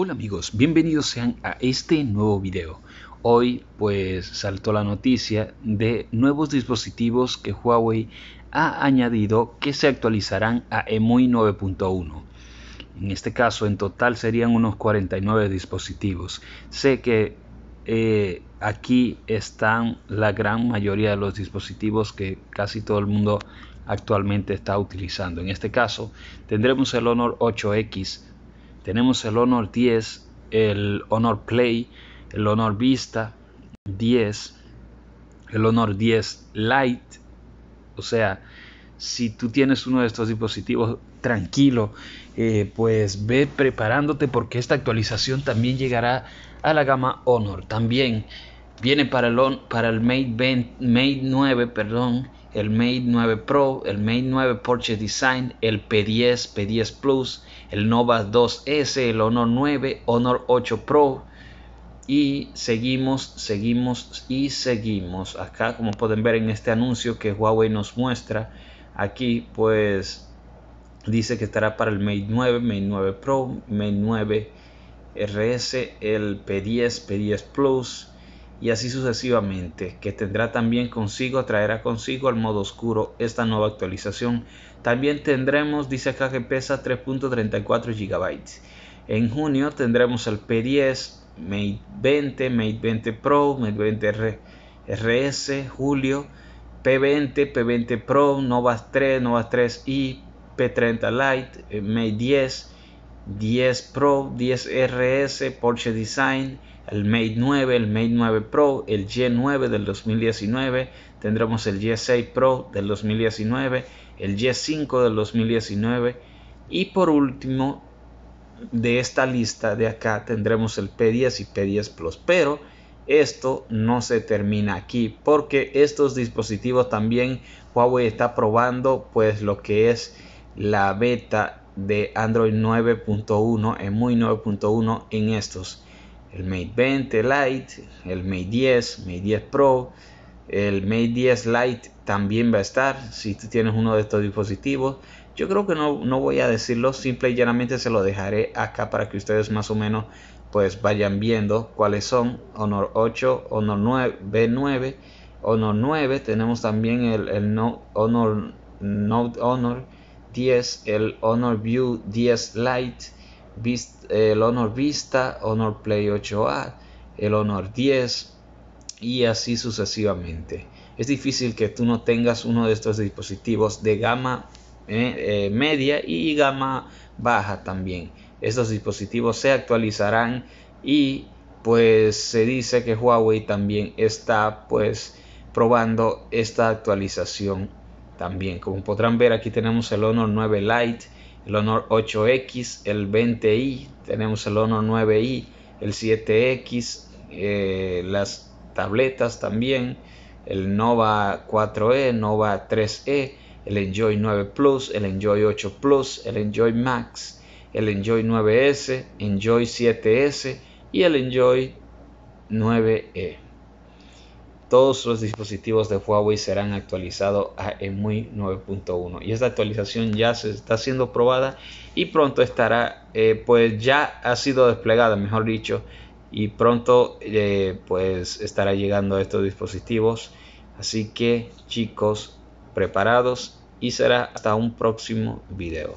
Hola amigos, bienvenidos sean a este nuevo video. Hoy pues saltó la noticia de nuevos dispositivos que Huawei ha añadido que se actualizarán a EMUI 9.1. En este caso en total serían unos 49 dispositivos. Sé que eh, aquí están la gran mayoría de los dispositivos que casi todo el mundo actualmente está utilizando. En este caso tendremos el Honor 8X tenemos el Honor 10, el Honor Play, el Honor Vista 10, el Honor 10 Lite. O sea, si tú tienes uno de estos dispositivos, tranquilo, eh, pues ve preparándote porque esta actualización también llegará a la gama Honor. También viene para el, para el Mate, Mate 9, perdón, el Mate 9 Pro, el Mate 9 Porsche Design, el P10, P10 Plus, el Nova 2S, el Honor 9, Honor 8 Pro. Y seguimos, seguimos y seguimos. Acá, como pueden ver en este anuncio que Huawei nos muestra, aquí pues dice que estará para el Mate 9, Mate 9 Pro, Mate 9 RS, el P10, P10 Plus y así sucesivamente, que tendrá también consigo, traerá consigo al modo oscuro esta nueva actualización. También tendremos, dice acá que pesa 3.34 GB. En junio tendremos el P10, Mate 20, Mate 20 Pro, Mate 20 RS, Julio, P20, P20 Pro, Nova 3, Nova 3i, P30 Lite, eh, Mate 10, 10 Pro, 10 RS, Porsche Design, el Mate 9, el Mate 9 Pro, el g 9 del 2019, tendremos el g 6 Pro del 2019, el g 5 del 2019 y por último de esta lista de acá tendremos el P10 y P10 Plus, pero esto no se termina aquí porque estos dispositivos también Huawei está probando pues lo que es la beta de Android 9.1, muy 9.1 en estos. El Mate 20 Lite, el Mate 10, Mate 10 Pro, el Mate 10 Lite también va a estar si tú tienes uno de estos dispositivos. Yo creo que no, voy a decirlo, simple y llanamente se lo dejaré acá para que ustedes más o menos pues vayan viendo cuáles son Honor 8, Honor 9, B9, Honor 9, tenemos también el, no, Honor Note Honor 10 el Honor View 10 Lite, el Honor Vista, Honor Play 8A, el Honor 10 y así sucesivamente. Es difícil que tú no tengas uno de estos dispositivos de gama eh, eh, media y gama baja también. Estos dispositivos se actualizarán y pues se dice que Huawei también está pues probando esta actualización también. Como podrán ver, aquí tenemos el Honor 9 Lite, el Honor 8X, el 20i, tenemos el Honor 9i, el 7X, eh, las tabletas también, el Nova 4e, Nova 3e, el Enjoy 9 Plus, el Enjoy 8 Plus, el Enjoy Max, el Enjoy 9S, Enjoy 7S y el Enjoy 9e todos los dispositivos de Huawei serán actualizados a EMUI 9.1 y esta actualización ya se está siendo probada y pronto estará eh, pues ya ha sido desplegada mejor dicho y pronto eh, pues estará llegando a estos dispositivos así que chicos preparados y será hasta un próximo video